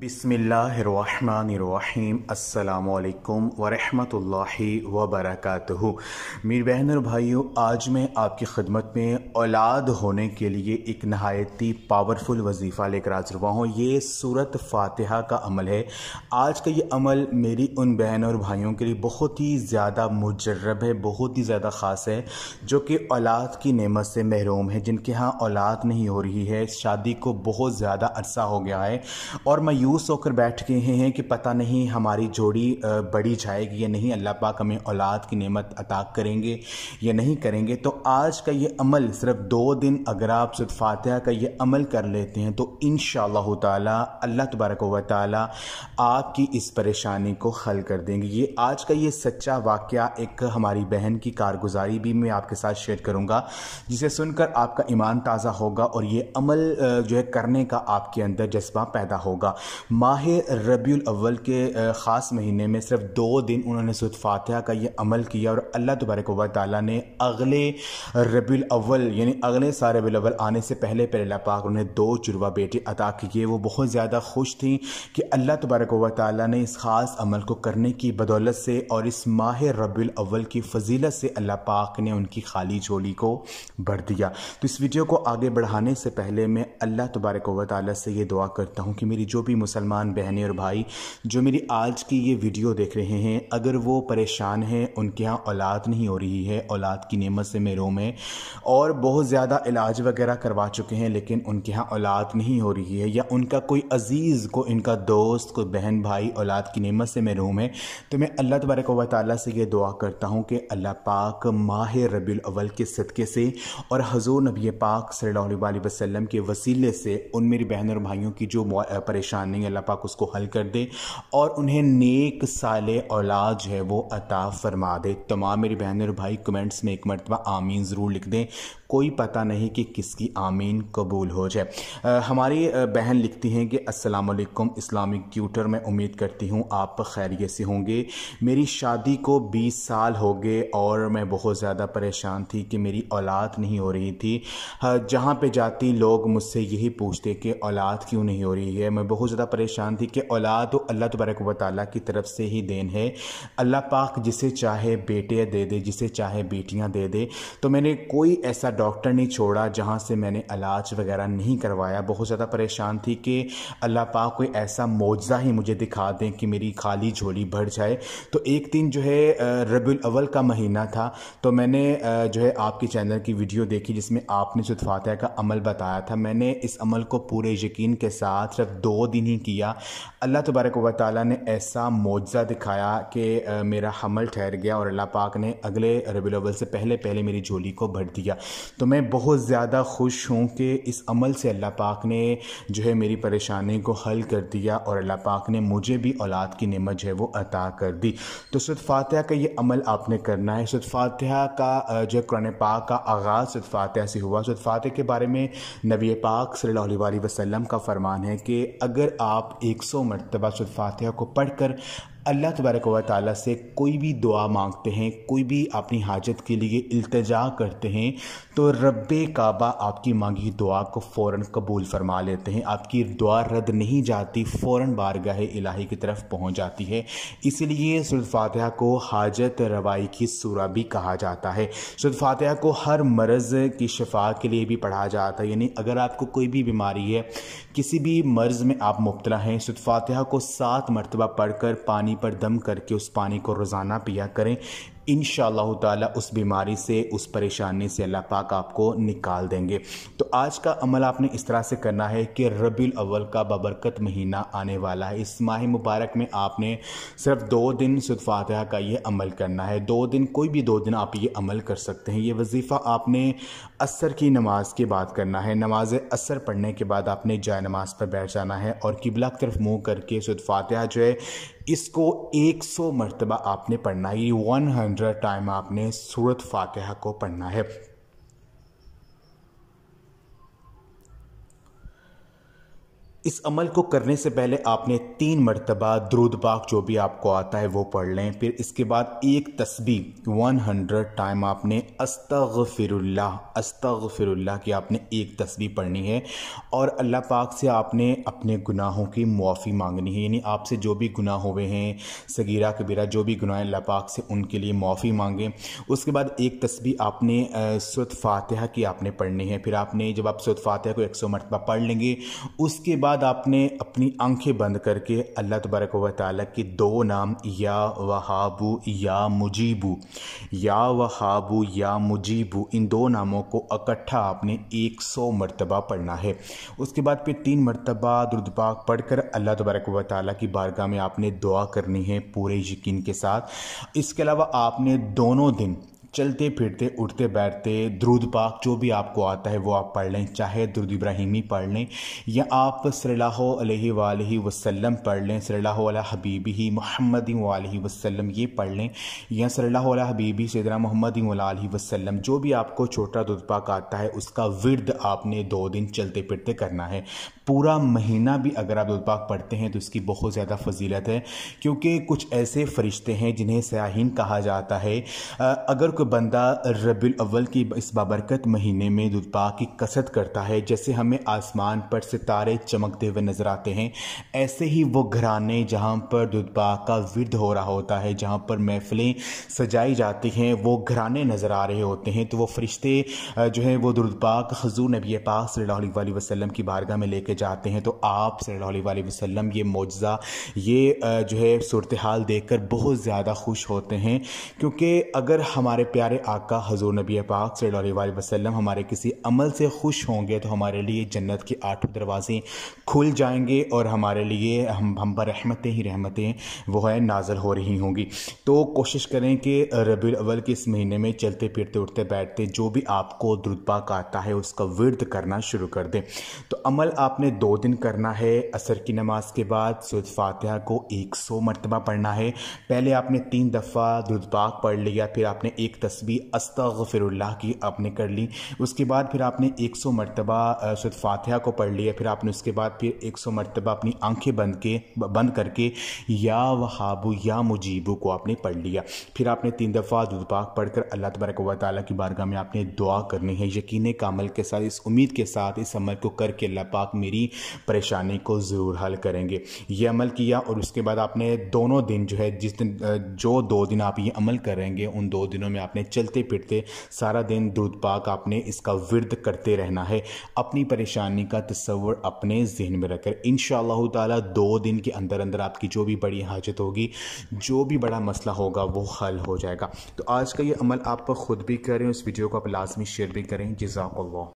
बिसमीम् अल्लाम वरहमतुल्लाहि वबरकatuh मेरी बहन और भाइयों आज मैं आपकी खदमत में औलाद होने के लिए एक नहायत ही पावरफुल वजीफ़ा लेकर हाजिर हुआ हूँ ये सूरत फातिहा का अमल है आज का ये अमल मेरी उन बहन और भाइयों के लिए बहुत ही ज़्यादा मुजरब है बहुत ही ज़्यादा ख़ास है जो कि औलाद की नेमत से महरूम है जिनके यहाँ औलाद नहीं हो रही है शादी को बहुत ज़्यादा अरसा हो गया है और मैं मायूस होकर बैठ गए हैं कि पता नहीं हमारी जोड़ी बढ़ी जाएगी या नहीं अल्लाह पाक हमें औलाद की नेमत अता करेंगे या नहीं करेंगे तो आज का ये अमल सिर्फ दो दिन अगर आप सिर्फ फातिहा का ये अमल कर लेते हैं तो इन शाह अल्लाह तबारक व आपकी इस परेशानी को हल कर देंगे ये आज का ये सच्चा वाक़ एक हमारी बहन की कारगुजारी भी मैं आपके साथ शेयर करूँगा जिसे सुनकर आपका ईमान ताज़ा होगा और ये अमल जो है करने का आपके अंदर जज्बा पैदा होगा माह रबी अव्वल के ख़ास महीने में सिर्फ दो दिन उन्होंने सिर्फ फातह का ये अमल किया और अल्लाह तबारक व ताली ने अगले रबील अव्वल यानी अगले साल रबील अव्वल आने से पहले पहला पाक उन्हें दो चुरवा बेटे अता किए वो बहुत ज़्यादा खुश थीं कि अल्लाह तबारक व ताली ने इस ख़ास अमल को करने की बदौलत से और इस माह रबील अव्वल की फजीलत से अल्लाह पाक ने उनकी खाली झोली को भर दिया तो इस वीडियो को आगे बढ़ाने से पहले मैं अल्लाह तबारक व से ये दुआ करता हूँ कि मेरी जो भी मुसलमान बहनें और भाई जो मेरी आज की ये वीडियो देख रहे हैं अगर वो परेशान हैं उनके यहाँ औलाद नहीं हो रही है औलाद की नियमत से मैं रो हॉस्पिटलों में और बहुत ज़्यादा इलाज वगैरह करवा चुके हैं लेकिन उनके यहाँ औलाद नहीं हो रही है या उनका कोई अज़ीज़ को इनका दोस्त कोई बहन भाई औलाद की नेमत से महरूम है तो मैं अल्लाह तबारक व ताली से ये दुआ करता हूँ कि अल्लाह पाक माह रबी अवल के सदक़े से और हजूर नबी पाक सल वसम के वसीले से उन मेरी बहन और भाइयों की जो परेशानी अल्लाह पाक उसको हल कर दे और उन्हें नेक साल औलाद है वो अता फरमा दे तमाम मेरी बहन और भाई कमेंट्स में एक मरतबा आमिर आमीन ज़रूर लिख दें कोई पता नहीं कि किसकी आमीन कबूल हो जाए हमारी बहन लिखती हैं कि वालेकुम इस्लामिक ट्यूटर मैं उम्मीद करती हूँ आप खैरियत से होंगे मेरी शादी को 20 साल हो गए और मैं बहुत ज़्यादा परेशान थी कि मेरी औलाद नहीं हो रही थी जहाँ पे जाती लोग मुझसे यही पूछते कि औलाद क्यों नहीं हो रही है मैं बहुत ज़्यादा परेशान थी कि औलाद तो अल्लाह तबरक व ताली की तरफ से ही देन है अल्लाह पाक जिसे चाहे बेटे दे दे जिसे चाहे बेटियाँ दे दे तो मैंने कोई ऐसा डॉक्टर नहीं छोड़ा जहाँ से मैंने इलाज वगैरह नहीं करवाया बहुत ज़्यादा परेशान थी कि अल्लाह पाक कोई ऐसा मुआवजा ही मुझे दिखा दें कि मेरी खाली झोली भर जाए तो एक दिन जो है रबी अव्वल का महीना था तो मैंने जो है आपके चैनल की वीडियो देखी जिसमें आपने सुतफातह का अमल बताया था मैंने इस अमल को पूरे यकीन के साथ सिर्फ दो दिन ही किया अल्लाह तबारक व ने ऐसा मुआवजा दिखाया कि मेरा हमल ठहर गया और अल्लाह पाक ने अगले रबी अव्वल से पहले पहले मेरी झोली को भर दिया तो मैं बहुत ज़्यादा खुश हूँ कि इस अमल से अल्लाह पाक ने जो है मेरी परेशानी को हल कर दिया और अल्लाह पाक ने मुझे भी औलाद की नमत जो है वो अता कर दी तो सद फातह का ये अमल आपने करना है सद फातह का जो कुरान पाक का आगाज़ सद फातह से हुआ सद फातह के बारे में नबी पाक सल्ला वसम का फ़रमान है कि अगर आप एक सौ मरतबा सद फातह को पढ़ कर अल्लाह तबारक व ताली से कोई भी दुआ मांगते हैं कोई भी अपनी हाजत के लिए अल्तजा करते हैं तो रब काबा आपकी मांगी दुआ को फ़ौर कबूल फरमा लेते हैं आपकी दुआ रद्द नहीं जाती फ़ौर बारगाह इलाही की तरफ पहुँच जाती है इसलिए सुलफ़ातहा को हाजत रवाई की सूरा भी कहा जाता है सुलफ़ातहा को हर मर्ज़ की शफा के लिए भी पढ़ा जाता है यानी अगर आपको कोई भी बीमारी है किसी भी मर्ज़ में आप मुबतला हैं सुलफ़ातहा को सात मरतबा पढ़ कर पानी पर दम करके उस पानी को रोज़ाना पिया करें इन ताला उस बीमारी से उस परेशानी से अल्लाह पाक आपको निकाल देंगे तो आज का अमल आपने इस तरह से करना है कि रबी अव्वल का बबरकत महीना आने वाला है इस माह मुबारक में आपने सिर्फ दो दिन सुदफातहा का ये अमल करना है दो दिन कोई भी दो दिन आप ये अमल कर सकते हैं ये वजीफ़ा आपने असर की नमाज के बाद करना है नमाज असर पढ़ने के बाद आपने जाय नमाज पर बैठ जाना है और किबला की तरफ मुँह करके सुदफातहा जो है इसको 100 मरतबा आपने पढ़ना है ये 100 हंड्रेड टाइम आपने सूरत फातिहा को पढ़ना है इस अमल को करने से पहले आपने तीन मरतबा द्रुद पाक जो भी आपको आता है वो पढ़ लें फिर इसके बाद एक तस्बी 100 टाइम आपने अस्तग फिरुल्ला अस्तग फिरुल्ला की आपने एक तस्बी पढ़नी है और अल्लाह पाक से आपने अपने गुनाहों की मुआफ़ी मांगनी है यानी आपसे जो भी गुनाह हुए हैं सगीरा कबीरा जो भी गुनाह अल्लाह पाक से उनके लिए मुआफ़ी मांगें उसके बाद एक तस्बी आपने सत फातह की आपने पढ़नी है फिर आपने जब आप सत फातह को एक सौ मरतबा पढ़ लेंगे उसके बाद बाद आपने अपनी आंखें बंद करके अल्लाह तबारक व ताली के दो नाम या वहाबू या मुजीबू या वहाबू या मुजीबू इन दो नामों को इकट्ठा आपने एक सौ मरतबा पढ़ना है उसके बाद फिर तीन मरतबा दुर्दपाक पढ़ कर अल्लाह तबारक व ताली की बारगाह में आपने दुआ करनी है पूरे यकीन के साथ इसके अलावा आपने दोनों दिन चलते फिरते उठते बैठते द्रुद पाक जो भी आपको आता है वो आप पढ़ लें चाहे द्रुद इब्राहिमी पढ़ लें या आप सल्ला वसल्लम पढ़ लें सल्ला हबीबी ही महमद वसल्लम ये पढ़ लें या सल्ला हबीबी सदना मोहम्मद वसल्लम जो भी आपको छोटा द्रुद पाक आता है उसका विरद आपने दो दिन चलते फिरते करना है पूरा महीना भी अगर आप द्रुद पाक पढ़ते हैं तो इसकी बहुत ज़्यादा फजीलत है क्योंकि कुछ ऐसे फरिश्ते हैं जिन्हें सयाहीन कहा जाता है अगर का बंदा रबी अव्वल की इस बाबरकत महीने में दुदपा की कसरत करता है जैसे हमें आसमान पर सितारे चमकते हुए नज़र आते हैं ऐसे ही वो घराने जहाँ पर दुदपा का विद हो रहा होता है जहाँ पर महफ़िलें सजाई जाती हैं वो घराने नज़र आ रहे होते हैं तो वो फरिश्ते जो हैं वो दुरुदपाक हजूर नबी पाक सल्ला वसलम की बारगाह में लेके जाते हैं तो आप सल्ला वसलम ये मुआजा ये जो है सूरत हाल देख बहुत ज़्यादा खुश होते हैं क्योंकि अगर हमारे प्यारे आका हजूर नबी पाक सल्ला वसल्लम हमारे किसी अमल से खुश होंगे तो हमारे लिए जन्नत के आठों दरवाज़े खुल जाएंगे और हमारे लिए हम हम पर रहमतें ही रहमतें वो है नाजल हो रही होंगी तो कोशिश करें कि रबी अवल के इस महीने में चलते फिरते उठते बैठते जो भी आपको दुर्दपाक आता है उसका विरद करना शुरू कर दें तो अमल आपने दो दिन करना है असर की नमाज के बाद सुद फातह को एक सौ मरतबा पढ़ना है पहले आपने तीन दफ़ा दुर्दपाक पढ़ लिया फिर आपने एक तस्वीर अस्तफ़िरल्ला की आपने कर ली उसके बाद फिर आपने एक सौ मरतबा सद फातहा को पढ़ लिया फिर आपने उसके बाद फिर एक सौ मरतबा अपनी आंखें बंद के बंद करके या वहाबू या मुजीबू को आपने पढ़ लिया फिर आपने तीन दफ़ा दुदपाक पढ़ कर अल्लाह तबरक व ताली की बारगाह में आपने दुआ करनी है यकीन कामल के साथ इस उम्मीद के साथ इस अमल को करके अल्लाह पाक मेरी परेशानी को ज़रूर हल करेंगे ये अमल किया और उसके बाद आपने दोनों दिन जो है जिस दिन जो दो दिन आप ये अमल करेंगे उन दो दिनों में आपने चलते फिरते सारा दिन दूध पाक आपने इसका विरद करते रहना है अपनी परेशानी का तस्वर अपने जहन में रखकर इन शह दो दिन के अंदर अंदर आपकी जो भी बड़ी हाजत होगी जो भी बड़ा मसला होगा वो हल हो जाएगा तो आज का ये अमल आप खुद भी करें उस वीडियो को आप लाजमी शेयर भी करें जजाक